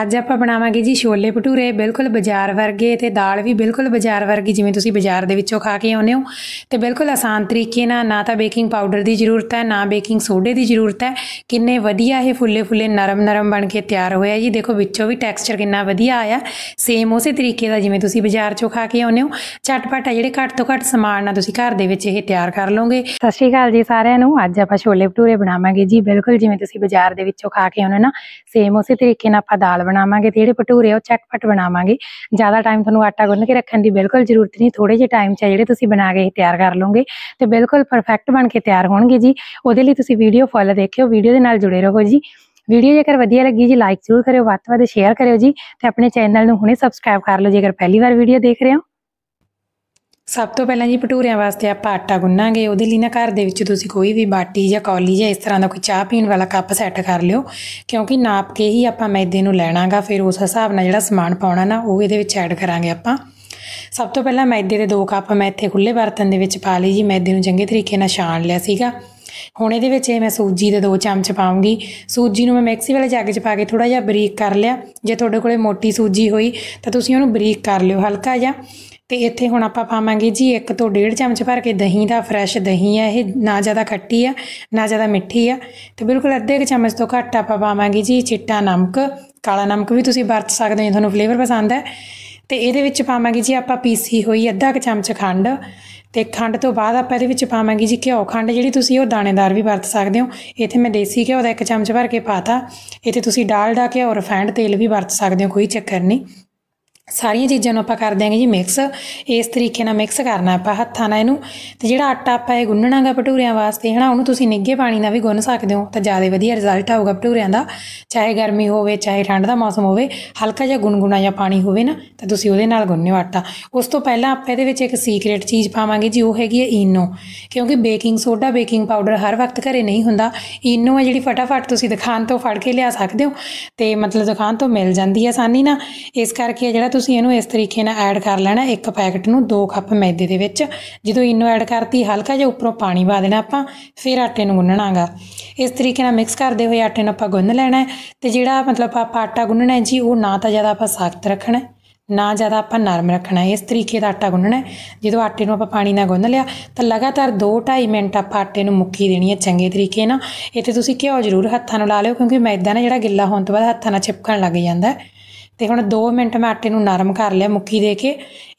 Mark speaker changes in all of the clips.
Speaker 1: ਅੱਜ ਆਪਾਂ ਬਣਾਵਾਂਗੇ ਜੀ ਛੋਲੇ ਭਟੂਰੇ ਬਿਲਕੁਲ ਬਾਜ਼ਾਰ ਵਰਗੇ ਤੇ ਦਾਲ ਵੀ ਬਿਲਕੁਲ ਬਾਜ਼ਾਰ ਵਰਗੀ ਜਿਵੇਂ ਤੁਸੀਂ ਬਾਜ਼ਾਰ ਦੇ ਵਿੱਚੋਂ ਖਾ ਕੇ ਆਉਂਦੇ ਹੋ ਤੇ ਬਿਲਕੁਲ ਆਸਾਨ ਤਰੀਕੇ ਨਾਲ ਨਾ ਤਾਂ ਬੇਕਿੰਗ ਪਾਊਡਰ ਦੀ ਜ਼ਰੂਰਤ ਹੈ ਨਾ ਬੇਕਿੰਗ ਸੋਡੇ ਦੀ ਜ਼ਰੂਰਤ ਹੈ ਕਿੰਨੇ ਵਧੀਆ ਇਹ ਫੁੱਲੇ ਫੁੱਲੇ ਨਰਮ ਨਰਮ ਬਣ ਕੇ ਤਿਆਰ ਹੋਇਆ ਜੀ ਦੇਖੋ ਵਿੱਚੋਂ ਵੀ ਟੈਕਸਚਰ ਕਿੰਨਾ ਵਧੀਆ ਆਇਆ ਸੇਮ ਉਸੇ ਤਰੀਕੇ ਦਾ ਜਿਵੇਂ ਤੁਸੀਂ ਬਾਜ਼ਾਰ ਚੋਂ ਖਾ ਕੇ ਆਉਂਦੇ ਹੋ ਝਟਪਟ ਹੈ ਜਿਹੜੇ ਘੱਟ ਤੋਂ ਘੱਟ ਸਮਾਨ ਨਾਲ ਤੁਸੀਂ ਘਰ ਦੇ ਵਿੱਚ ਇਹ ਤਿਆਰ ਕਰ ਲਓਗੇ ਸਤਿ ਸ਼੍ਰੀ ਅਕਾਲ ਜੀ ਸਾਰਿਆਂ ਨੂੰ ਅੱਜ ਆਪਾਂ ਛੋਲੇ ਭਟੂਰੇ ਬਣਾਵਾਂਗੇ ਜੀ ਬਿਲਕੁਲ ਜਿਵੇਂ ਤੁਸੀਂ ਬਾਜ਼ਾਰ ਦੇ ਵਿੱਚੋਂ ਖਾ ਕੇ ਆਉਂਦੇ ਹੋ ਨਾ ਸੇਮ ਉਸੇ ਤਰੀਕੇ ਨਾਲ ਆਪਾਂ ਦਾਲ ਦਾਲ ਬਣਾਵਾਂਗੇ ਤੇ ਜਿਹੜੇ ਭਟੂਰੇ ਆ ਉਹ ਚਟਪਟ ਬਣਾਵਾਂਗੇ ਜ਼ਿਆਦਾ ਟਾਈਮ ਤੁਹਾਨੂੰ ਆਟਾ ਗੁੰਨ ਕੇ ਰੱਖਣ ਦੀ ਬਿਲਕੁਲ ਜ਼ਰੂਰਤ ਨਹੀਂ ਥੋੜੇ ਜਿਹੇ ਟਾਈਮ 'ਚ ਜਿਹੜੇ ਤੁਸੀਂ ਬਣਾ ਕੇ ਤਿਆਰ ਕਰ ਲਓਗੇ ਤੇ ਬਿਲਕੁਲ ਪਰਫੈਕਟ ਬਣ ਕੇ ਤਿਆਰ ਹੋਣਗੇ ਜੀ ਉਹਦੇ ਲਈ ਤੁਸੀਂ ਵੀਡੀਓ ਫੁੱਲ ਦੇਖਿਓ ਵੀਡੀਓ ਦੇ ਨਾਲ ਜੁੜੇ ਰਹੋ ਜੀ ਵੀਡੀਓ ਜੇਕਰ ਵਧੀਆ ਲੱਗੀ ਜੀ ਲਾਈਕ ਜ਼ਰੂਰ ਕਰਿਓ ਵੱਧ ਤੋਂ ਵੱਧ ਸ਼ੇਅਰ ਕਰਿਓ ਜੀ ਤੇ ਆਪਣੇ ਚੈਨਲ ਨੂੰ ਹੁਣੇ ਸਬਸਕ੍ਰਾਈਬ ਕਰ ਲਓ ਜੇਕਰ ਪਹਿਲੀ ਵਾਰ ਵੀਡੀਓ ਦੇਖ ਰਹੇ ਹੋ ਸਭ ਤੋਂ ਪਹਿਲਾਂ ਜੀ ਭਟੂਰਿਆਂ ਵਾਸਤੇ ਆਪਾਂ ਆਟਾ ਗੁੰਨਾਂਗੇ ਉਹਦੇ ਲਈ ਨਾ ਘਰ ਦੇ ਵਿੱਚ ਤੁਸੀਂ ਕੋਈ ਵੀ ਬਾਟੀ ਜਾਂ ਕੌਲੀ ਜਾਂ ਇਸ ਤਰ੍ਹਾਂ ਦਾ ਕੋਈ ਚਾਹ ਪੀਣ ਵਾਲਾ ਕੱਪ ਸੈੱਟ ਕਰ ਲਿਓ ਕਿਉਂਕਿ ਨਾਪ ਕੇ ਹੀ ਆਪਾਂ ਮੈਦੇ ਨੂੰ ਲੈਣਾਗਾ ਫਿਰ ਉਸ ਹਿਸਾਬ ਨਾਲ ਜਿਹੜਾ ਸਮਾਨ ਪਾਉਣਾ ਨਾ ਉਹ ਇਹਦੇ ਵਿੱਚ ਐਡ ਕਰਾਂਗੇ ਆਪਾਂ ਸਭ ਤੋਂ ਪਹਿਲਾਂ ਮੈਦੇ ਦੇ ਦੋ ਕੱਪ ਮੈਂ ਇੱਥੇ ਖੁੱਲੇ ਬਰਤਨ ਦੇ ਵਿੱਚ ਪਾ ਲਈ ਜੀ ਮੈਦੇ ਨੂੰ ਚੰਗੇ ਤਰੀਕੇ ਨਾਲ ਛਾਣ ਲਿਆ ਸੀਗਾ ਹੁਣ ਇਹਦੇ ਵਿੱਚ ਮੈਂ ਸੂਜੀ ਦੇ ਦੋ ਚਮਚ ਪਾਉਂਗੀ ਸੂਜੀ ਨੂੰ ਮੈਂ ਮਿਕਸੀ ਵਾਲੇ ਜੱਗ 'ਚ ਪਾ ਕੇ ਥੋੜਾ ਜਿਹਾ ਬਰੀਕ ਕਰ ਲਿਆ ਜੇ ਤੁਹਾਡੇ ਕੋਲੇ ਮੋਟੀ ਸੂਜੀ ਹੋਈ ਤਾਂ ਤੁਸੀਂ ਉਹਨੂੰ ਬਰੀਕ ਕਰ ਲਿਓ ਹਲਕਾ ਜਿਹਾ ਤੇ ਇੱਥੇ ਹੁਣ ਆਪਾਂ ਪਾਵਾਂਗੇ ਜੀ ਇੱਕ ਤੋਂ ਡੇਢ ਚਮਚ ਭਰ ਕੇ ਦਹੀਂ ਦਾ ਫਰੈਸ਼ ਦਹੀਂ ਆ ਇਹ ਨਾ ਜ਼ਿਆਦਾ ਖੱਟੀ ਆ ਨਾ ਜ਼ਿਆਦਾ ਮਿੱਠੀ ਆ ਤੇ ਬਿਲਕੁਲ ਅੱਧੇ ਕ ਚਮਚ ਤੋਂ ਘੱਟ ਆਪਾਂ ਪਾਵਾਂਗੇ ਜੀ ਚਿੱਟਾ ਨਮਕ ਕਾਲਾ ਨਮਕ ਵੀ ਤੁਸੀਂ ਵਰਤ ਸਕਦੇ ਹੋ ਤੁਹਾਨੂੰ ਫਲੇਵਰ ਪਸੰਦ ਹੈ ਤੇ ਇਹਦੇ ਵਿੱਚ ਪਾਵਾਂਗੇ ਜੀ ਆਪਾਂ ਪੀਸੀ ਹੋਈ ਅੱਧਾ ਕ ਚਮਚ ਖੰਡ ਤੇ ਖੰਡ ਤੋਂ ਬਾਅਦ ਆਪਾਂ ਇਹਦੇ ਵਿੱਚ ਪਾਵਾਂਗੇ ਜੀ ਘਿਓ ਖੰਡ ਜਿਹੜੀ ਤੁਸੀਂ ਉਹ ਦਾਣੇਦਾਰ ਵੀ ਵਰਤ ਸਕਦੇ ਹੋ ਇੱਥੇ ਮੈਂ ਦੇਸੀ ਘਿਓ ਦਾ ਇੱਕ ਚਮਚ ਭਰ ਕੇ ਪਾਤਾ ਇੱਥੇ ਤੁਸੀਂ ਡਾਲਡਾ ਘਿਓ ਫੈਂਡ ਤੇਲ ਵੀ ਵਰਤ ਸਕਦੇ ਹੋ ਕੋਈ ਚੱਕਰ ਨਹੀਂ ਸਾਰੀਆਂ ਚੀਜ਼ਾਂ ਨੂੰ ਆਪਾਂ ਕਰ ਦਿਆਂਗੇ ਜੀ ਮਿਕਸ ਇਸ ਤਰੀਕੇ ਨਾਲ ਮਿਕਸ ਕਰਨਾ ਆਪਾਂ ਹੱਥਾਂ ਨਾਲ ਇਹਨੂੰ ਤੇ ਜਿਹੜਾ ਆਟਾ ਆਪਾਂ ਇਹ ਗੁੰਨਣਾਗਾ ਭਟੂਰਿਆਂ ਵਾਸਤੇ ਹਨਾ ਉਹਨੂੰ ਤੁਸੀਂ ਨਿੱਘੇ ਪਾਣੀ ਨਾਲ ਵੀ ਗੁੰਨ ਸਕਦੇ ਹੋ ਤਾਂ ਜ਼ਿਆਦਾ ਵਧੀਆ ਰਿਜ਼ਲਟ ਆਊਗਾ ਭਟੂਰਿਆਂ ਦਾ ਚਾਹੇ ਗਰਮੀ ਹੋਵੇ ਚਾਹੇ ਠੰਡ ਦਾ ਮੌਸਮ ਹੋਵੇ ਹਲਕਾ ਜਿਹਾ ਗੁੰਗੁਣਾ ਜਾਂ ਪਾਣੀ ਹੋਵੇ ਨਾ ਤਾਂ ਤੁਸੀਂ ਉਹਦੇ ਨਾਲ ਗੁੰਨਿਓ ਆਟਾ ਉਸ ਤੋਂ ਪਹਿਲਾਂ ਆਪਾਂ ਇਹਦੇ ਵਿੱਚ ਇੱਕ ਸੀਕ੍ਰੀਟ ਚੀਜ਼ ਪਾਵਾਂਗੇ ਜੀ ਉਹ ਹੈਗੀ ਹੈ ਈਨੋ ਕਿਉਂਕਿ ਬੇਕਿੰਗ ਸੋਡਾ ਬੇਕਿੰਗ ਪਾਊਡਰ ਹਰ ਵਕਤ ਘਰੇ ਨਹੀਂ ਹੁੰਦਾ ਈਨੋ ਹੈ ਜਿਹੜੀ ਫਟਾਫਟ ਤੁਸੀਂ ਦੁਕਾਨ ਤੋਂ ਫੜ ਕੇ ਲਿਆ ਸਕਦੇ ਹੋ ਤੇ ਮਤਲਬ ਦੁਕਾਨ ਤੋਂ ਮਿਲ ਜਾਂਦੀ ਹੈ ਆਸਾਨੀ ਨਾਲ ਇਸ ਕਰਕੇ ਜਿਹੜਾ ਤੁਸੀਂ ਇਹਨੂੰ ਇਸ ਤਰੀਕੇ ਨਾਲ ਐਡ ਕਰ ਲੈਣਾ ਇੱਕ ਪੈਕਟ ਨੂੰ 2 ਕੱਪ ਮੈਦੇ ਦੇ ਵਿੱਚ ਜਦੋਂ ਇਹਨੂੰ ਐਡ ਕਰਤੀ ਹਲਕਾ ਜਿਹਾ ਉੱਪਰੋਂ ਪਾਣੀ ਪਾ ਦੇਣਾ ਆਪਾਂ ਫਿਰ ਆਟੇ ਨੂੰ ਗੁੰਨਣਾਗਾ ਇਸ ਤਰੀਕੇ ਨਾਲ ਮਿਕਸ ਕਰਦੇ ਹੋਏ ਆਟੇ ਨੂੰ ਆਪਾਂ ਗੁੰਨ ਲੈਣਾ ਤੇ ਜਿਹੜਾ ਮਤਲਬ ਆਪਾਂ ਆਟਾ ਗੁੰਨਣਾ ਹੈ ਜੀ ਉਹ ਨਾ ਤਾਂ ਜ਼ਿਆਦਾ ਆਪਾਂ ਸਖਤ ਰੱਖਣਾ ਨਾ ਜ਼ਿਆਦਾ ਆਪਾਂ ਨਰਮ ਰੱਖਣਾ ਇਸ ਤਰੀਕੇ ਦਾ ਆਟਾ ਗੁੰਨਣਾ ਜਦੋਂ ਆਟੇ ਨੂੰ ਆਪਾਂ ਪਾਣੀ ਨਾਲ ਗੁੰਨ ਲਿਆ ਤਾਂ ਲਗਾਤਾਰ 2-2.5 ਮਿੰਟ ਆਪਾਂ ਆਟੇ ਨੂੰ ਮੁੱਕੀ ਦੇਣੀ ਹੈ ਚੰਗੇ ਤਰੀਕੇ ਨਾਲ ਇੱਥੇ ਤੁਸੀਂ ਘਿਓ ਜ਼ਰੂਰ ਹੱਥਾਂ ਨਾਲ ਲਾ ਲਿਓ ਕਿਉਂਕਿ ਮੈਦਾ ਨਾ ਜਿਹੜਾ ਗਿੱਲਾ ਹੋਣ ਤੋਂ ਬਾਅਦ ਹੱਥਾਂ ਨਾਲ ਚਿਪਕਣ ਲੱਗ ਜਾਂਦਾ ਹੈ ਤੇ ਹੁਣ 2 ਮਿੰਟ ਮੈਂ ਆਟੇ ਨੂੰ ਨਰਮ ਕਰ ਲਿਆ ਮੁੱਕੀ ਦੇ ਕੇ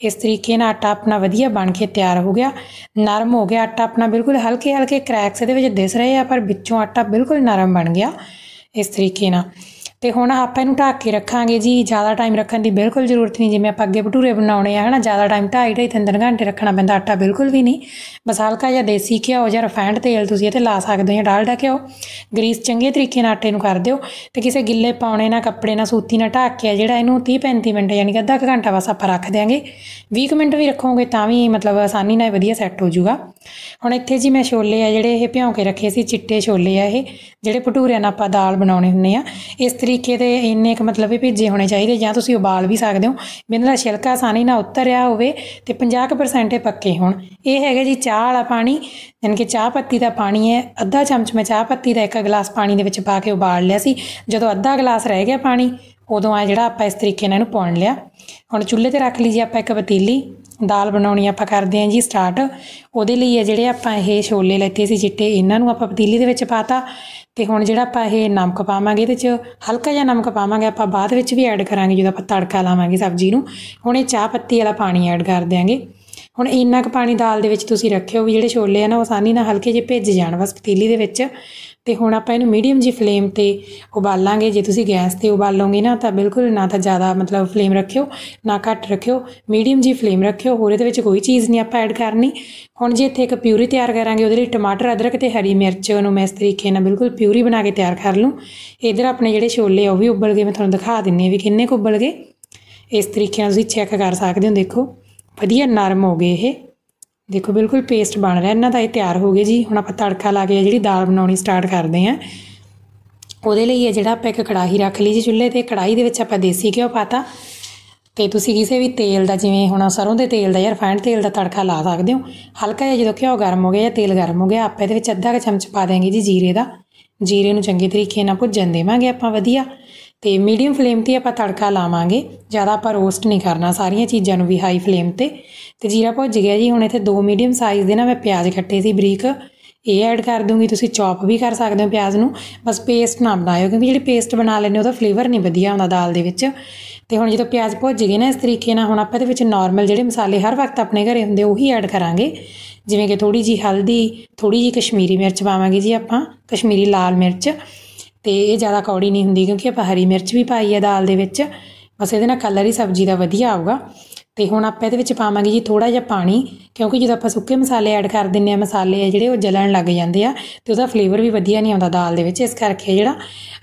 Speaker 1: ਇਸ ਤਰੀਕੇ ਨਾਲ ਆਟਾ ਆਪਣਾ ਵਧੀਆ ਬਣ ਕੇ ਤਿਆਰ ਹੋ ਗਿਆ ਨਰਮ ਹੋ ਗਿਆ ਆਟਾ ਆਪਣਾ ਬਿਲਕੁਲ ਹਲਕੇ ਹਲਕੇ ਕ੍ਰੈਕਸ ਇਹਦੇ ਵਿੱਚ ਦਿਸ ਰਹੇ ਆ ਪਰ ਵਿੱਚੋਂ ਆਟਾ ਬਿਲਕੁਲ ਨਰਮ ਬਣ ਗਿਆ ਇਸ ਤਰੀਕੇ ਨਾਲ ਤੇ ਹੁਣ ਆਪਾਂ ਇਹਨੂੰ ਢੱਕ ਕੇ ਰੱਖਾਂਗੇ ਜੀ ਜ਼ਿਆਦਾ ਟਾਈਮ ਰੱਖਣ ਦੀ ਬਿਲਕੁਲ ਜ਼ਰੂਰਤ ਨਹੀਂ ਜਿਵੇਂ ਆਪਾਂ ਅੱਗੇ ਭਟੂਰੇ ਬਣਾਉਣੇ ਆ ਹਨਾ ਜ਼ਿਆਦਾ ਟਾਈਮ ਢਾਈ ਢਾਈ ਤਿੰਨ ਤਿੰਨ ਘੰਟੇ ਰੱਖਣਾ ਪੈਂਦਾ ਆਟਾ ਬਿਲਕੁਲ ਵੀ ਨਹੀਂ ਬਸ ਹਲਕਾ ਜਿਹਾ ਦੇਸੀ ਘਿਓ ਜਾਂ ਰਿਫਾਈਨਡ ਤੇਲ ਤੁਸੀਂ ਇਹਤੇ ਲਾ ਸਕਦੇ ਹੋ ਡਾਲਡਾ ਘਿਓ ਗਰੀਸ ਚੰਗੇ ਤਰੀਕੇ ਨਾਲ ਆਟੇ ਨੂੰ ਕਰ ਦਿਓ ਤੇ ਕਿਸੇ ਗਿੱਲੇ ਪਾਉਣੇ ਨਾਲ ਕੱਪੜੇ ਨਾਲ ਸੂਤੀ ਨਾਲ ਢੱਕ ਕੇ ਜਿਹੜਾ ਇਹਨੂੰ 30 35 ਮਿੰਟ ਯਾਨੀ ਕਿ ਅੱਧਾ ਘੰਟਾ ਬਸ ਆਪਾਂ ਰੱਖ ਦੇਾਂਗੇ 20 ਮਿੰਟ ਵੀ ਰੱਖੋਗੇ ਤਾਂ ਵੀ ਮਤਲਬ ਆਸਾਨੀ ਨਾਲ ਵਧੀਆ ਸੈੱਟ ਹੋ ਜਾਊਗਾ ਹੁਣ ਇੱਥੇ ਜੀ ਮੈਂ ਛੋਲੇ ਆ ਜਿਹੜੇ ਇਹ ਭਿਉਂ ਕੇ ਰੱਖੇ ਸੀ ਚਿੱਟੇ ਛੋਲੇ ਆ ਇਹ ਜਿਹੜੇ ਭਟੂਰਿਆਂ ਨਾਲ ਆਪਾਂ ਦਾਲ ਬਣਾਉਣੇ ਹੁੰਨੇ ਆ ਇਸ ਤਰੀ ਤਰੀਕੇ ਦੇ ਇੰਨੇ ਕੁ ਮਤਲਬ ਵੀ ਭੇਜੇ ਹੋਣੇ ਚਾਹੀਦੇ ਜਾਂ ਤੁਸੀਂ ਉਬਾਲ ਵੀ ਸਕਦੇ ਹੋ ਬਿਨਾਂ ਦਾ ਛਿਲਕਾ ਆਸਾਨੀ ਨਾਲ ਰਿਹਾ ਹੋਵੇ ਤੇ 50% ਇਹ ਪੱਕੇ ਹੋਣ ਇਹ ਹੈਗਾ ਜੀ ਚਾਹ ਵਾਲਾ ਪਾਣੀ ਯਾਨੀ ਕਿ ਚਾਹ ਪੱਤੀ ਦਾ ਪਾਣੀ ਹੈ ਅੱਧਾ ਚਮਚ ਮੈਂ ਚਾਹ ਪੱਤੀ ਦਾ ਇੱਕ ਗਲਾਸ ਪਾਣੀ ਦੇ ਵਿੱਚ ਪਾ ਕੇ ਉਬਾਲ ਲਿਆ ਸੀ ਜਦੋਂ ਅੱਧਾ ਗਲਾਸ ਰਹਿ ਗਿਆ ਪਾਣੀ ਉਦੋਂ ਆ ਜਿਹੜਾ ਆਪਾਂ ਇਸ ਤਰੀਕੇ ਨਾਲ ਇਹਨੂੰ ਪਾਉਣ ਲਿਆ ਹੁਣ ਚੁੱਲ੍ਹੇ ਤੇ ਰੱਖ ਲਈ ਜੀ ਆਪਾਂ ਇੱਕ ਪਤੀਲੀ ਦਾਲ ਬਣਾਉਣੀ ਆਪਾਂ ਕਰਦੇ ਆਂ ਜੀ ਸਟਾਰਟ ਉਹਦੇ ਲਈ ਆ ਜਿਹੜੇ ਆਪਾਂ ਇਹ ਛੋਲੇ ਲੈਤੇ ਸੀ ਚਿੱਟੇ ਇਹਨਾਂ ਨੂੰ ਆਪਾਂ ਪਤੀਲੀ ਦੇ ਵਿੱਚ ਪਾਤਾ ਤੇ ਹੁਣ ਜਿਹੜਾ ਆਪਾਂ ਇਹ ਨਮਕ ਪਾਵਾਂਗੇ ਇਹਦੇ 'ਚ ਹਲਕਾ ਜਿਹਾ ਨਮਕ ਪਾਵਾਂਗੇ ਆਪਾਂ ਬਾਅਦ ਵਿੱਚ ਵੀ ਐਡ ਕਰਾਂਗੇ ਜਦੋਂ ਆਪਾਂ ਤੜਕਾ ਲਾਵਾਂਗੇ ਸਬਜ਼ੀ ਨੂੰ ਹੁਣ ਇਹ ਚਾਹ ਪੱਤੀ ਵਾਲਾ ਪਾਣੀ ਐਡ ਕਰ ਦਿਆਂਗੇ ਹੁਣ ਇੰਨਾ ਕੁ ਪਾਣੀ ਦਾਲ ਦੇ ਵਿੱਚ ਤੁਸੀਂ ਰੱਖਿਓ ਵੀ ਜਿਹੜੇ ਛੋਲੇ ਆ ਨਾ ਉਹ ਆਸਾਨੀ ਨਾਲ ਹਲਕੇ ਜਿਹੇ ਭਿੱਜ ਜਾਣ ਬਸ ਪਤੀਲੀ ਦੇ ਵਿੱਚ ਤੇ ਹੁਣ ਆਪਾਂ ਇਹਨੂੰ ਮੀਡੀਅਮ ਜੀ ਫਲੇਮ ਤੇ ਉਬਾਲਾਂਗੇ ਜੇ ਤੁਸੀਂ ਗੈਸ ਤੇ ਉਬਾਲੋਗੇ ਨਾ ਤਾਂ ਬਿਲਕੁਲ ਨਾ ਤਾਂ ਜ਼ਿਆਦਾ ਮਤਲਬ ਫਲੇਮ ਰੱਖਿਓ ਨਾ ਘੱਟ ਰੱਖਿਓ ਮੀਡੀਅਮ ਜੀ ਫਲੇਮ ਰੱਖਿਓ ਹੋਰ ਇਹਦੇ ਵਿੱਚ ਕੋਈ ਚੀਜ਼ ਨਹੀਂ ਆਪਾਂ ਐਡ ਕਰਨੀ ਹੁਣ ਜੇ ਇੱਥੇ ਇੱਕ ਪਿਊਰੀ ਤਿਆਰ ਕਰਾਂਗੇ ਉਹਦੇ ਲਈ ਟਮਾਟਰ ਅਦਰਕ ਤੇ ਹਰੀ ਮਿਰਚ ਨੂੰ ਮੈਂ ਇਸ ਤਰੀਕੇ ਨਾਲ ਬਿਲਕੁਲ ਪਿਊਰੀ ਬਣਾ ਕੇ ਤਿਆਰ ਕਰ ਲੂੰ ਇਧਰ ਆਪਣੇ ਜਿਹੜੇ ਛੋਲੇ ਉਹ ਵੀ ਉਬਲ ਗਏ ਮੈਂ ਤੁਹਾਨੂੰ ਦਿਖਾ ਦਿੰਨੀ ਆ ਵੀ ਕਿੰਨੇ ਕੁ ਉਬਲ ਗਏ ਇਸ ਤਰੀਕੇ ਨਾਲ ਤੁਸੀਂ ਚੈੱਕ ਕਰ ਸਕਦੇ ਹੋ ਦੇਖੋ ਵਧੀਆ ਨਰਮ ਹੋ ਗਏ ਇਹ ਦੇਖੋ ਬਿਲਕੁਲ ਪੇਸਟ ਬਣ ਰਿਹਾ ਇਹਨਾਂ ਦਾ ਇਹ ਤਿਆਰ ਹੋ ਗਏ ਜੀ ਹੁਣ ਆਪਾਂ ਤੜਕਾ ਲਾ ਕੇ ਜਿਹੜੀ ਦਾਲ ਬਣਾਉਣੀ ਸਟਾਰਟ ਕਰਦੇ ਆਂ ਉਹਦੇ ਲਈ ਇਹ ਜਿਹੜਾ ਆਪਾਂ ਇੱਕ ਕੜਾਹੀ ਰੱਖ ਲਈ ਜੀ ਚੁੱਲ੍ਹੇ ਤੇ ਕੜਾਹੀ ਦੇ ਵਿੱਚ ਆਪਾਂ ਦੇਸੀ ਘਿਓ ਪਾਤਾ ਤੇ ਤੁਸੀਂ ਕਿਸੇ ਵੀ ਤੇਲ ਦਾ ਜਿਵੇਂ ਹੁਣ ਸਰੋਂ ਦੇ ਤੇਲ ਦਾ ਜਾਂ ਰਿਫਾਈਨਡ ਤੇਲ ਦਾ ਤੜਕਾ ਲਾ ਸਕਦੇ ਹੋ ਹਲਕਾ ਜਿਹਾ ਜਦੋਂ ਘਿਓ ਗਰਮ ਹੋ ਗਿਆ ਜਾਂ ਤੇਲ ਗਰਮ ਹੋ ਗਿਆ ਆਪਾਂ ਇਹਦੇ ਵਿੱਚ ਅੱਧਾ ਕ ਚਮਚ ਪਾ ਦੇਾਂਗੇ ਜੀ ਜੀਰੇ ਦਾ ਜੀਰੇ ਨੂੰ ਚੰਗੇ ਤਰੀਕੇ ਨਾਲ ਭੁੱਜਣ ਦੇਵਾਂਗੇ ਆਪਾਂ ਵਧੀਆ ਤੇ ਮੀਡੀਅਮ ਫਲੇਮ ਤੇ ਆਪਾਂ ਤੜਕਾ ਲਾਵਾਂਗੇ ਜ਼ਿਆਦਾ ਆਪਾਂ ਰੋਸਟ ਨਹੀਂ ਕਰਨਾ ਸਾਰੀਆਂ ਚੀਜ਼ਾਂ ਨੂੰ ਵੀ ਹਾਈ ਫਲੇਮ ਤੇ ਤੇ ਜੀਰਾ ਭੁੱਜ ਗਿਆ ਜੀ ਹੁਣ ਇੱਥੇ ਦੋ ਮੀਡੀਅਮ ਸਾਈਜ਼ ਦੇ ਨਾ ਮੈਂ ਪਿਆਜ਼ ਕੱਟੇ ਸੀ ਬਰੀਕ ਇਹ ਐਡ ਕਰ ਦੂੰਗੀ ਤੁਸੀਂ ਚੌਪ ਵੀ ਕਰ ਸਕਦੇ ਹੋ ਪਿਆਜ਼ ਨੂੰ ਬਸ ਪੇਸਟ ਨਾ ਬਣਾਇਓ ਕਿਉਂਕਿ ਜਿਹੜੀ ਪੇਸਟ ਬਣਾ ਲੈਨੇ ਉਹਦਾ ਫਲੇਵਰ ਨਹੀਂ ਵਧੀਆ ਆਉਂਦਾ ਦਾਲ ਦੇ ਵਿੱਚ ਤੇ ਹੁਣ ਜਦੋਂ ਪਿਆਜ਼ ਭੁੱਜ ਗਏ ਨਾ ਇਸ ਤਰੀਕੇ ਨਾਲ ਹੁਣ ਆਪਾਂ ਇਹਦੇ ਵਿੱਚ ਨਾਰਮਲ ਜਿਹੜੇ ਮਸਾਲੇ ਹਰ ਵਕਤ ਆਪਣੇ ਘਰੇ ਹੁੰਦੇ ਉਹੀ ਐਡ ਕਰਾਂਗੇ ਜਿਵੇਂ ਕਿ ਥੋੜੀ ਜੀ ਹਲਦੀ ਥੋੜੀ ਜੀ ਕਸ਼ਮੀਰੀ ਮਿਰਚ ਪਾਵਾਂਗੇ ਜੀ ਆਪਾਂ ਕਸ਼ਮੀਰੀ ਲਾਲ ਮਿਰਚ ਤੇ ਇਹ ਜ਼ਿਆਦਾ ਕੌੜੀ ਨਹੀਂ ਹੁੰਦੀ ਕਿਉਂਕਿ ਆਪਾਂ ਹਰੀ ਮਿਰਚ ਵੀ ਪਾਈ ਹੈ ਦਾਲ ਦੇ ਵਿੱਚ ਬਸ ਇਹਦੇ ਨਾਲ ਕਲਰ ਹੀ ਸਬਜ਼ੀ ਦਾ ਵਧੀਆ ਆਊਗਾ ਤੇ ਹੁਣ ਆਪਾਂ ਇਹਦੇ ਵਿੱਚ ਪਾਵਾਂਗੇ ਜੀ ਥੋੜਾ ਜਿਹਾ ਪਾਣੀ ਕਿਉਂਕਿ ਜਦੋਂ ਆਪਾਂ ਸੁੱਕੇ ਮਸਾਲੇ ਐਡ ਕਰ ਦਿੰਨੇ ਆ ਮਸਾਲੇ ਆ ਜਿਹੜੇ ਉਹ ਜਲਣ ਲੱਗ ਜਾਂਦੇ ਆ ਤੇ ਉਹਦਾ ਫਲੇਵਰ ਵੀ ਵਧੀਆ ਨਹੀਂ ਆਉਂਦਾ ਦਾਲ ਦੇ ਵਿੱਚ ਇਸ ਕਰਕੇ ਜਿਹੜਾ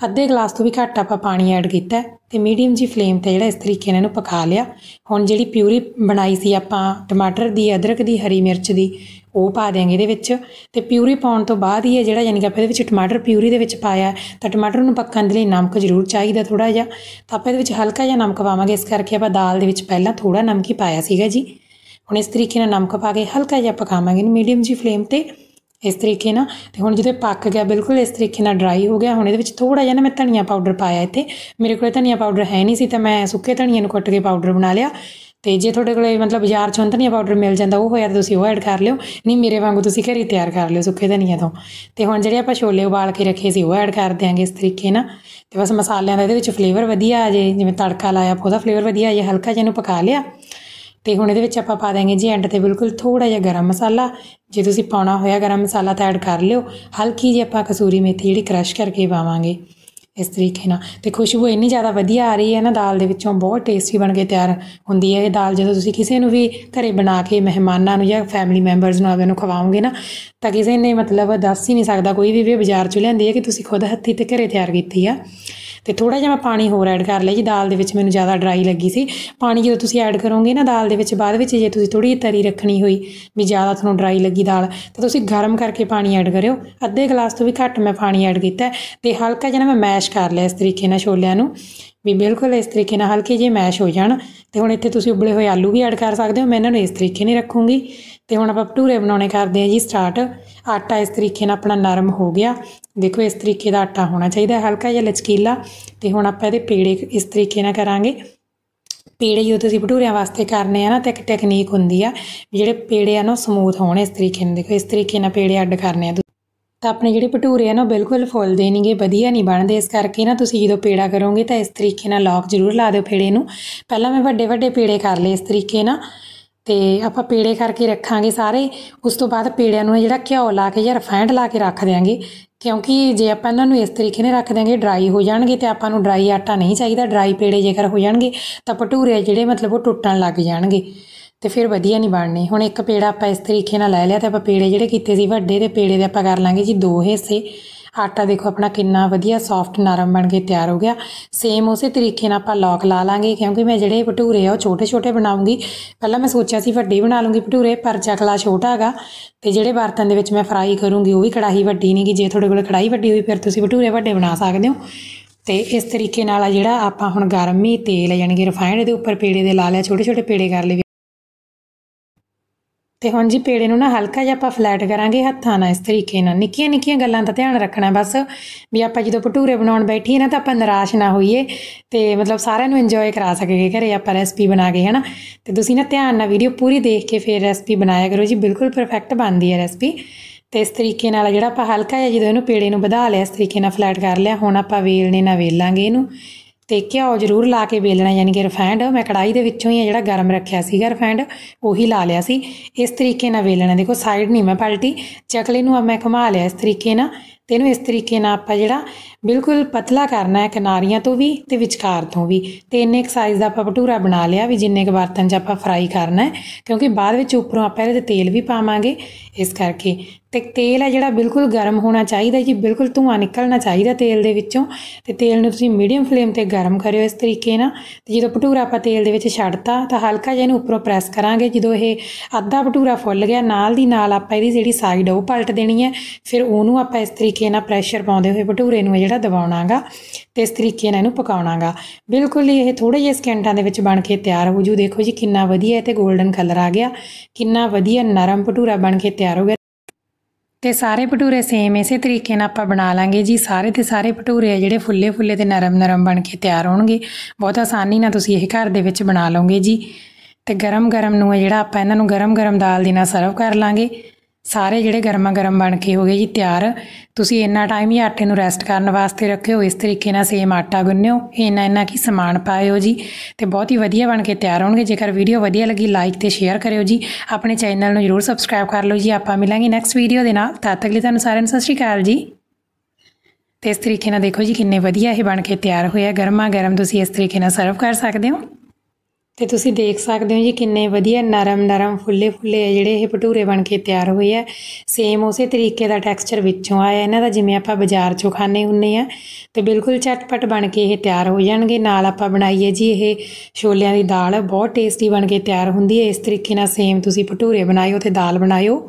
Speaker 1: ਅੱਧੇ ਗਲਾਸ ਤੋਂ ਵੀ ਘੱਟ ਆਪਾਂ ਪਾਣੀ ਐਡ ਕੀਤਾ ਤੇ ਮੀਡੀਅਮ ਜੀ ਫਲੇਮ ਤੇ ਜਿਹੜਾ ਇਸ ਤਰੀਕੇ ਨਾਲ ਇਹਨੂੰ ਪਕਾ ਲਿਆ ਹੁਣ ਜਿਹੜੀ ਪਿਊਰੀ ਬਣਾਈ ਸੀ ਆਪਾਂ ਟਮਾਟਰ ਦੀ ਅਦਰਕ ਦੀ ਹਰੀ ਮਿਰਚ ਦੀ ਉਹ ਪਾ ਦੇਾਂਗੇ ਇਹਦੇ ਵਿੱਚ ਤੇ ਪਿਊਰੀ ਪਾਉਣ ਤੋਂ ਬਾਅਦ ਹੀ ਹੈ ਜਿਹੜਾ ਯਾਨੀ ਕਿ ਆਪਾਂ ਇਹਦੇ ਵਿੱਚ ਟਮਾਟਰ ਪਿਊਰੀ ਦੇ ਵਿੱਚ ਪਾਇਆ ਤਾਂ ਟਮਾਟਰ ਨੂੰ ਪੱਕਣ ਦੇ ਲਈ ਨਮਕ ਜ਼ਰੂਰ ਚਾਹੀਦਾ ਥੋੜਾ ਜਿਹਾ ਤਾਂ ਆਪਾਂ ਇਹਦੇ ਵਿੱਚ ਹਲਕਾ ਜਿਹਾ ਨਮਕ ਪਾਵਾਂਗੇ ਇਸ ਕਰਕੇ ਆਪਾਂ ਦਾਲ ਦੇ ਵਿੱਚ ਪਹਿਲਾਂ ਥੋੜਾ ਨਮਕ ਹੀ ਪਾਇਆ ਸੀਗਾ ਜੀ ਹੁਣ ਇਸ ਤਰੀਕੇ ਨਾਲ ਨਮਕ ਪਾ ਕੇ ਹਲਕਾ ਜਿਹਾ ਪਕਾਵਾਂਗੇ ਇਹਨੂੰ ਮੀਡੀਅਮ ਜੀ ਫਲੇਮ ਤੇ ਇਸ ਤਰੀਕੇ ਨਾਲ ਤੇ ਹੁਣ ਜਦੋਂ ਪੱਕ ਗਿਆ ਬਿਲਕੁਲ ਇਸ ਤਰੀਕੇ ਨਾਲ ਡਰਾਈ ਹੋ ਗਿਆ ਹੁਣ ਇਹਦੇ ਵਿੱਚ ਥੋੜਾ ਜਿਹਾ ਨਾ ਮੈਂ ਧਨੀਆ ਪਾਊਡਰ ਪਾਇਆ ਇੱਥੇ ਮੇਰੇ ਕੋਲ ਧਨੀਆ ਪਾਊਡਰ ਹੈ ਨਹੀਂ ਸੀ ਤਾਂ ਮੈਂ ਸੁੱਕੇ ਧਨੀਏ ਨੂੰ ਕੁੱਟ ਕੇ ਪਾਊਡਰ ਬਣਾ ਲਿਆ ਤੇ ਜੇ ਤੁਹਾਡੇ ਕੋਲੇ ਮਤਲਬ ਬਾਜ਼ਾਰ ਚੋਂ ਧਨੀਆ ਪਾਊਡਰ ਮਿਲ ਜਾਂਦਾ ਉਹ ਹੋਇਆ ਤਾਂ ਤੁਸੀਂ ਉਹ ਐਡ ਕਰ ਲਿਓ ਨਹੀਂ ਮੇਰੇ ਵਾਂਗੂ ਤੁਸੀਂ ਘਰੇ ਤਿਆਰ ਕਰ ਲਿਓ ਸੁੱਕੇ ਧਨੀਆ ਤੋਂ ਤੇ ਹੁਣ ਜਿਹੜੇ ਆਪਾਂ ਛੋਲੇ ਉਬਾਲ ਕੇ ਰੱਖੇ ਸੀ ਉਹ ਐਡ ਕਰ ਦਿਆਂਗੇ ਇਸ ਤਰੀਕੇ ਨਾਲ ਤੇ ਬਸ ਮਸਾਲਿਆਂ ਦਾ ਇਹਦੇ ਵਿੱਚ ਫਲੇਵਰ ਵਧੀਆ ਆ ਜੇ ਜਿਵੇਂ ਤੜਕਾ ਲਾਇਆ ਉਹਦਾ ਫਲੇਵਰ ਵਧੀਆ ਆ ਜੇ ਹਲਕਾ ਜਿਹਾ ਨੂੰ ਪਕਾ ਲਿਆ ਤੇ ਹੁਣ ਇਹਦੇ ਵਿੱਚ ਆਪਾਂ ਪਾ ਦਾਂਗੇ ਜੀ ਐਂਡ ਤੇ ਬਿਲਕੁਲ ਥੋੜਾ ਜਿਹਾ ਗਰਮ ਮਸਾਲਾ ਜੇ ਤੁਸੀਂ ਪਾਉਣਾ ਹੋਇਆ ਗਰਮ ਮਸਾਲਾ ਤਾਂ ਐਡ ਕਰ ਲਿਓ ਹਲਕੀ ਜਿਹੀ ਆਪਾਂ ਕਸੂਰੀ ਮੇਥੀ ਜਿਹੜੀ ਕ੍ਰਸ਼ ਕਰਕੇ ਪਾਵਾਂਗੇ ਇਸ ਤਰੀਕੇ ਨਾਲ ਤੇ ਖੁਸ਼ਬੂ ਇੰਨੀ ਜ਼ਿਆਦਾ ਵਧੀਆ ਆ ਰਹੀ ਹੈ ਨਾ ਦਾਲ ਦੇ ਵਿੱਚੋਂ ਬਹੁਤ ਟੇਸਟੀ ਬਣ ਕੇ ਤਿਆਰ ਹੁੰਦੀ ਹੈ ਇਹ ਦਾਲ ਜਦੋਂ ਤੁਸੀਂ ਕਿਸੇ ਨੂੰ ਵੀ ਘਰੇ ਬਣਾ ਕੇ ਮਹਿਮਾਨਾਂ ਨੂੰ ਜਾਂ ਫੈਮਿਲੀ ਮੈਂਬਰਸ ਨੂੰ ਆਵੇ ਨੂੰ ਖਵਾਉਂਗੇ ਨਾ ਤਾਂ ਕਿਸੇ ਨੇ ਮਤਲਬ ਦੱਸ ਹੀ ਨਹੀਂ ਸਕਦਾ ਕੋਈ ਵੀ ਵੀ ਬਾਜ਼ਾਰ ਚ ਲੈਂਦੀ ਹੈ ਕਿ ਤੁਸੀਂ ਖੁਦ ਹੱਥੀ ਤੇ ਘਰੇ ਤਿਆਰ ਕੀਤੀ ਆ ਤੇ ਥੋੜਾ ਜਿਹਾ ਮੈਂ ਪਾਣੀ ਹੋਰ ਐਡ ਕਰ ਲਿਆ ਜੀ ਦਾਲ ਦੇ ਵਿੱਚ ਮੈਨੂੰ ਜ਼ਿਆਦਾ ਡਰਾਈ ਲੱਗੀ ਸੀ ਪਾਣੀ ਜਦੋਂ ਤੁਸੀਂ ਐਡ ਕਰੋਗੇ ਨਾ ਦਾਲ ਦੇ ਵਿੱਚ ਬਾਅਦ ਵਿੱਚ ਜੇ ਤੁਸੀਂ ਥੋੜੀ ਤਰੀ ਰੱਖਣੀ ਹੋਈ ਵੀ ਜ਼ਿਆਦਾ ਤੁਹਾਨੂੰ ਡਰਾਈ ਲੱਗੀ ਦਾਲ ਤਾਂ ਤੁਸੀਂ ਗਰਮ ਕਰਕੇ ਪਾਣੀ ਐਡ ਕਰਿਓ ਅੱਧੇ ਗਲਾਸ ਤੋਂ ਵੀ ਘੱਟ ਮੈਂ ਪਾਣੀ ਐਡ ਕੀਤਾ ਤੇ ਹਲਕਾ ਜਿਹਾ ਮੈਂ ਮੈਸ਼ ਕਰ ਲਿਆ ਇਸ ਤਰੀਕੇ ਨਾਲ ਛੋਲਿਆਂ ਨੂੰ ਵੀ ਬਿਲਕੁਲ ਇਸ ਤਰੀਕੇ ਨਾਲ ਹਲਕੇ ਜਿਹੇ ਮੈਸ਼ ਹੋ ਜਾਣ ਤੇ ਹੁਣ ਇੱਥੇ ਤੁਸੀਂ ਉਬਲੇ ਹੋਏ ਆਲੂ ਵੀ ਐਡ ਕਰ ਸਕਦੇ ਹੋ ਮੈਂ ਇਹਨਾਂ ਨੂੰ ਇਸ ਤਰੀਕੇ ਨਹੀਂ ਰੱਖੂੰਗੀ ਤੇ ਹੁਣ ਆਪਾਂ ਭਟੂਰੇ ਬਣਾਉਣੇ ਕਰਦੇ ਆ ਜੀ ਸਟਾਰਟ ਆਟਾ ਇਸ ਤਰੀਕੇ ਨਾਲ ਆਪਣਾ ਨਰਮ ਹੋ ਗਿਆ ਦੇਖੋ ਇਸ ਤਰੀਕੇ ਦਾ ਆਟਾ ਹੋਣਾ ਚਾਹੀਦਾ ਹਲਕਾ ਜਿਹਾ ਲਚਕੀਲਾ ਤੇ ਹੁਣ ਆਪਾਂ ਇਹਦੇ ਪੇੜੇ ਇਸ ਤਰੀਕੇ ਨਾਲ ਕਰਾਂਗੇ ਪੇੜੇ ਜੋ ਤੁਸੀਂ ਭਟੂਰਿਆਂ ਵਾਸਤੇ ਕਰਨੇ ਆ ਨਾ ਤੇ ਇੱਕ ਟੈਕਨੀਕ ਹੁੰਦੀ ਆ ਜਿਹੜੇ ਪੇੜੇ ਆ ਨਾ ਸਮੂਥ ਹੋਣ ਇਸ ਤਰੀਕੇ ਨਾਲ ਦੇਖੋ ਇਸ ਤਰੀਕੇ ਨਾਲ ਪੇੜੇ ਅੱਡ ਕਰਨੇ ਆ ਤਾਂ ਆਪਣੇ ਜਿਹੜੇ ਭਟੂਰੇ ਆ ਨਾ ਬਿਲਕੁਲ ਫੁੱਲਦੇ ਨਹੀਂਗੇ ਵਧੀਆ ਨਹੀਂ ਬਣਦੇ ਇਸ ਕਰਕੇ ਨਾ ਤੁਸੀਂ ਜਦੋਂ ਪੇੜਾ ਕਰੋਗੇ ਤਾਂ ਇਸ ਤਰੀਕੇ ਨਾਲ ਲੌਕ ਜ਼ਰੂਰ ਲਾ ਦਿਓ ਪੇੜੇ ਨੂੰ ਪਹਿਲਾਂ ਮੈਂ ਵੱਡੇ ਵੱਡੇ ਪੇੜੇ ਕਰ ਲਏ ਇਸ ਤਰੀਕੇ ਨਾਲ ਤੇ ਆਪਾਂ ਪੇੜੇ ਕਰਕੇ ਰੱਖਾਂਗੇ ਸਾਰੇ ਉਸ ਤੋਂ ਬਾਅਦ ਪੇੜਿਆਂ ਨੂੰ ਜਿਹੜਾ ਘਿਓ ਲਾ ਕੇ ਜਾਂ ਰਫਾਇੰਡ ਲਾ ਕੇ ਰੱਖ ਦੇਾਂਗੇ ਕਿਉਂਕਿ ਜੇ ਆਪਾਂ ਇਹਨਾਂ ਨੂੰ ਇਸ ਤਰੀਕੇ ਨੇ ਰੱਖ ਦੇਾਂਗੇ ਡਰਾਈ ਹੋ ਜਾਣਗੇ ਤੇ ਆਪਾਂ ਨੂੰ ਡਰਾਈ ਆਟਾ ਨਹੀਂ ਚਾਹੀਦਾ ਡਰਾਈ ਪੇੜੇ ਜੇਕਰ ਹੋ ਜਾਣਗੇ ਤਾਂ ਭਟੂਰੇ ਜਿਹੜੇ ਮਤਲਬ ਉਹ ਟੁੱਟਣ ਲੱਗ ਜਾਣਗੇ ਤੇ ਫਿਰ ਵਧੀਆ ਨਹੀਂ ਬਣਨੇ ਹੁਣ ਇੱਕ ਪੇੜਾ ਆਪਾਂ ਇਸ ਤਰੀਕੇ ਨਾਲ ਲੈ ਲਿਆ ਤੇ ਆਪਾਂ ਪੇੜੇ ਜਿਹੜੇ ਕੀਤੇ ਸੀ ਵੱਡੇ ਤੇ ਪੇੜੇ ਦੇ ਆਪਾਂ ਕਰ ਲਾਂਗੇ ਜੀ ਦੋ ਹਿੱਸੇ ਆਟਾ ਦੇਖੋ ਆਪਣਾ ਕਿੰਨਾ ਵਧੀਆ ਸੌਫਟ ਨਰਮ ਬਣ ਕੇ ਤਿਆਰ ਹੋ ਗਿਆ ਸੇਮ ਉਸੇ ਤਰੀਕੇ ਨਾਲ ਆਪਾਂ ਲੌਕ ਲਾ ਲਾਂਗੇ ਕਿਉਂਕਿ ਮੈਂ ਜਿਹੜੇ ਭਟੂਰੇ ਆ ਉਹ ਛੋਟੇ-ਛੋਟੇ ਬਣਾਉਂਗੀ ਪਹਿਲਾਂ ਮੈਂ ਸੋਚਿਆ ਸੀ ਵੱਡੇ ਬਣਾ ਲੂੰਗੀ ਭਟੂਰੇ ਪਰ ਚਕਲਾ ਛੋਟਾ ਹੈਗਾ ਤੇ ਜਿਹੜੇ ਬਰਤਨ ਦੇ ਵਿੱਚ ਮੈਂ ਫਰਾਈ ਕਰੂੰਗੀ ਉਹ ਵੀ ਕੜਾਹੀ ਵੱਡੀ ਨਹੀਂਗੀ ਜੇ ਤੁਹਾਡੇ ਕੋਲ ਕੜਾਹੀ ਵੱਡੀ ਹੋਈ ਫਿਰ ਤੁਸੀਂ ਭਟੂਰੇ ਵੱਡੇ ਬਣਾ ਸਕਦੇ ਹੋ ਤੇ ਇਸ ਤਰੀਕੇ ਨਾਲ ਆ ਜਿਹੜਾ ਆਪਾਂ ਹੁਣ ਗਰਮੀ ਤੇਲ ਯਾਨੀ ਕਿ ਰਿਫਾਈਨਡ ਦੇ ਉੱਪਰ ਪੇੜੇ ਦੇ ਲਾ ਲਿਆ ਛੋਟੇ ਛੋਟੇ ਪੇੜੇ ਕਰ ਲਏ ਤੇ ਹੁਣ ਜੀ ਪੇੜੇ ਨੂੰ ਨਾ ਹਲਕਾ ਜਿਹਾ ਆਪਾਂ ਫਲੈਟ ਕਰਾਂਗੇ ਹੱਥਾਂ ਨਾਲ ਇਸ ਤਰੀਕੇ ਨਾਲ ਨਿੱਕੀਆਂ ਨਿੱਕੀਆਂ ਗੱਲਾਂ ਦਾ ਧਿਆਨ ਰੱਖਣਾ ਬਸ ਵੀ ਆਪਾਂ ਜਦੋਂ ਭਟੂਰੇ ਬਣਾਉਣ ਬੈਠੀਏ ਨਾ ਤਾਂ ਆਪਾਂ ਨਿਰਾਸ਼ ਨਾ ਹੋਈਏ ਤੇ ਮਤਲਬ ਸਾਰਿਆਂ ਨੂੰ ਇੰਜੋਏ ਕਰਾ ਸਕੀਏ ਘਰੇ ਆਪਾਂ ਰੈਸਪੀ ਬਣਾ ਕੇ ਹਨਾ ਤੇ ਤੁਸੀਂ ਨਾ ਧਿਆਨ ਨਾਲ ਵੀਡੀਓ ਪੂਰੀ ਦੇਖ ਕੇ ਫਿਰ ਰੈਸਪੀ ਬਣਾਇਆ ਕਰੋ ਜੀ ਬਿਲਕੁਲ ਪਰਫੈਕਟ ਬਣਦੀ ਹੈ ਰੈਸਪੀ ਤੇ ਇਸ ਤਰੀਕੇ ਨਾਲ ਜਿਹੜਾ ਆਪਾਂ ਹਲਕਾ ਜਿਹਾ ਜਦੋਂ ਇਹਨੂੰ ਪੇੜੇ ਨੂੰ ਵਧਾ ਲਿਆ ਇਸ ਤਰੀਕੇ ਨਾਲ ਫਲੈਟ ਕਰ ਲਿਆ ਹੁਣ ਆਪਾਂ ਵੇਲਨੇ ਨਾਲ ਵੇਲਾਂਗੇ ਇਹਨੂੰ ਤੇ ਘਿਓ ਜ਼ਰੂਰ ਲਾ ਕੇ ਵੇਲਣਾ ਯਾਨੀ ਕਿ ਰਿਫਾਈਂਡ ਮੈਂ ਕੜਾਈ ਦੇ ਵਿੱਚੋਂ ਹੀ ਜਿਹੜਾ ਗਰਮ ਰੱਖਿਆ ਸੀਗਾ ਰਿਫਾਈਂਡ ਉਹੀ ਲਾ ਲਿਆ ਸੀ ਇਸ ਤਰੀਕੇ ਨਾਲ ਵੇਲਣਾ ਦੇਖੋ ਸਾਈਡ ਨਹੀਂ ਮੈਂ ਪਲਟੀ ਚਕਲੇ ਨੂੰ ਮੈਂ ਘੁਮਾ ਲਿਆ ਇਸ ਤਰੀਕੇ ਨਾਲ ਤੇ ਇਹਨੂੰ ਇਸ ਤਰੀਕੇ ਨਾਲ ਆਪਾਂ ਜਿਹੜਾ ਬਿਲਕੁਲ ਪਤਲਾ ਕਰਨਾ ਹੈ ਕਿਨਾਰੀਆਂ ਤੋਂ ਵੀ ਤੇ ਵਿਚਕਾਰ ਤੋਂ ਵੀ ਤੇ ਇੰਨੇ ਇੱਕ ਸਾਈਜ਼ ਦਾ ਆਪਾਂ ਭਟੂਰਾ ਬਣਾ ਲਿਆ ਵੀ ਜਿੰਨੇ ਕੁ ਬਰਤਨ 'ਚ ਆਪਾਂ ਫਰਾਈ ਕਰਨਾ ਹੈ ਕਿਉਂਕਿ ਬਾਅਦ ਵਿੱਚ ਉੱਪਰੋਂ ਆਪਾਂ ਇਹਦੇ ਤੇਲ ਵੀ ਪਾਵਾਂਗੇ ਇਸ ਕਰਕੇ ਤੇ ਤੇਲ ਹੈ ਜਿਹੜਾ ਬਿਲਕੁਲ ਗਰਮ ਹੋਣਾ ਚਾਹੀਦਾ ਜੀ ਬਿਲਕੁਲ ਧੂਆਂ ਨਿਕਲਣਾ ਚਾਹੀਦਾ ਤੇਲ ਦੇ ਵਿੱਚੋਂ ਤੇ ਤੇਲ ਨੂੰ ਤੁਸੀਂ ਮੀਡੀਅਮ ਫਲੇਮ ਤੇ ਗਰਮ ਕਰਿਓ ਇਸ ਤਰੀਕੇ ਨਾਲ ਤੇ ਜਦੋਂ ਭਟੂਰਾ ਆਪਾਂ ਤੇਲ ਦੇ ਵਿੱਚ ਛੱਡਤਾ ਤਾਂ ਹਲਕਾ ਜਿਹਾ ਇਹਨੂੰ ਉੱਪਰੋਂ ਪ੍ਰੈਸ ਕਰਾਂਗੇ ਜਦੋਂ ਇਹ ਅੱਧਾ ਭਟੂਰਾ ਫੁੱਲ ਗਿਆ ਨਾਲ ਦੀ ਨਾਲ ਆਪਾਂ ਇਹਦੀ ਜਿਹੜੀ ਸਾਈਡ ਉਹ ਪਲਟ ਦੇਣੀ ਹੈ ਫਿਰ ਉਹਨੂੰ ਆਪਾਂ ਇਸ ਤਰੀਕੇ ਨਾਲ ਪ੍ਰੈਸ਼ਰ ਪਾਉਂਦੇ ਹੋਏ ਭਟੂਰੇ ਨੂੰ ਜਿਹੜਾ ਦਬਾਉਣਾਗਾ ਤੇ ਇਸ ਤਰੀਕੇ ਨਾਲ ਇਹਨੂੰ ਪਕਾਉਣਾਗਾ ਬਿਲਕੁਲ ਇਹ ਥੋੜੇ ਜਿਹੇ ਸਕਿੰਟਾਂ ਦੇ ਵਿੱਚ ਬਣ ਕੇ ਤਿਆਰ ਹੋ ਜੂ ਦੇਖੋ ਜੀ ਕਿੰਨਾ ਵਧੀਆ ਤੇ 골ਡਨ ਕਲਰ ਆ ਗਿਆ ਕਿੰਨਾ ਵਧੀਆ ਨਰਮ ਭਟੂਰਾ ਬਣ ਕੇ ਤਿਆਰ ਹੋ ਗਿਆ ਤੇ ਸਾਰੇ ਭਟੂਰੇ ਸੇਮ ਇਸੇ ਤਰੀਕੇ ਨਾਲ ਆਪਾਂ ਬਣਾ ਲਾਂਗੇ ਜੀ ਸਾਰੇ ਤੇ ਸਾਰੇ ਭਟੂਰੇ ਆ ਜਿਹੜੇ ਫੁੱਲੇ ਫੁੱਲੇ ਤੇ ਨਰਮ ਨਰਮ ਬਣ ਕੇ ਤਿਆਰ ਹੋਣਗੇ ਬਹੁਤ ਆਸਾਨੀ ਨਾਲ ਤੁਸੀਂ ਇਹ ਘਰ ਦੇ ਵਿੱਚ ਬਣਾ ਲਓਗੇ ਜੀ ਤੇ ਗਰਮ ਗਰਮ ਨੂੰ ਜਿਹੜਾ ਆਪਾਂ ਇਹਨਾਂ ਨੂੰ ਗਰਮ ਗਰਮ ਦਾਲ ਦੇ ਨਾਲ ਸਰਵ ਕਰ ਲਾਂਗੇ ਸਾਰੇ ਜਿਹੜੇ ਗਰਮਾ ਗਰਮ ਬਣ ਕੇ ਹੋ ਗਏ ਜੀ ਤਿਆਰ ਤੁਸੀਂ ਇੰਨਾ ਟਾਈਮ ਹੀ ਆਟੇ ਨੂੰ ਰੈਸਟ ਕਰਨ ਵਾਸਤੇ ਰੱਖਿਓ ਇਸ ਤਰੀਕੇ ਨਾਲ ਸੇਮ ਆਟਾ ਗੁੰਨਿਓ ਇੰਨਾ ਇੰਨਾ ਕੀ ਸਮਾਨ ਪਾਇਓ ਜੀ ਤੇ ਬਹੁਤ ਹੀ ਵਧੀਆ ਬਣ ਕੇ ਤਿਆਰ ਹੋਣਗੇ ਜੇਕਰ ਵੀਡੀਓ ਵਧੀਆ ਲੱਗੀ ਲਾਈਕ ਤੇ ਸ਼ੇਅਰ ਕਰਿਓ ਜੀ ਆਪਣੇ ਚੈਨਲ ਨੂੰ ਜਰੂਰ ਸਬਸਕ੍ਰਾਈਬ ਕਰ ਲਓ ਜੀ ਆਪਾਂ ਮਿਲਾਂਗੇ ਨੈਕਸਟ ਵੀਡੀਓ ਦੇ ਨਾਲ ਤਦ ਤੱਕ ਲਈ ਤੁਹਾਨੂੰ ਸਾਰਿਆਂ ਨੂੰ ਸਤਿ ਸ਼੍ਰੀ ਅਕਾਲ ਜੀ ਤੇ ਇਸ ਤਰੀਕੇ ਨਾਲ ਦੇਖੋ ਜੀ ਕਿੰਨੇ ਵਧੀਆ ਇਹ ਬਣ ਕੇ ਤਿਆਰ ਹੋਇਆ ਗਰਮਾ ਗਰਮ ਤੁਸੀਂ ਇਸ ਤਰੀਕੇ ਨਾਲ ਸਰਵ ਕਰ ਸਕਦੇ ਹੋ ਤੇ ਤੁਸੀਂ ਦੇਖ ਸਕਦੇ ਹੋ ਜੀ ਕਿੰਨੇ ਵਧੀਆ ਨਰਮ ਨਰਮ ਫੁੱਲੇ ਫੁੱਲੇ ਆ ਜਿਹੜੇ ਇਹ ਭਟੂਰੇ ਬਣ ਕੇ ਤਿਆਰ ਹੋਏ ਆ ਸੇਮ ਉਸੇ ਤਰੀਕੇ ਦਾ ਟੈਕਸਚਰ ਵਿੱਚੋਂ ਆਇਆ ਇਹਨਾਂ ਦਾ ਜਿਵੇਂ ਆਪਾਂ ਬਾਜ਼ਾਰ ਚੋਂ ਖਾਣੇ ਹੁੰਨੇ ਆ ਤੇ ਬਿਲਕੁਲ ਚਟਪਟ ਬਣ ਕੇ ਇਹ ਤਿਆਰ ਹੋ ਜਾਣਗੇ ਨਾਲ ਆਪਾਂ ਬਣਾਈਏ ਜੀ ਇਹ ਛੋਲਿਆਂ ਦੀ ਦਾਲ ਬਹੁਤ ਟੇਸਟੀ ਬਣ ਕੇ ਤਿਆਰ ਹੁੰਦੀ ਹੈ ਇਸ ਤਰੀਕੇ ਨਾਲ ਸੇਮ ਤੁਸੀਂ ਭਟੂਰੇ ਬਣਾਇਓ ਤੇ ਦਾਲ ਬਣਾਇਓ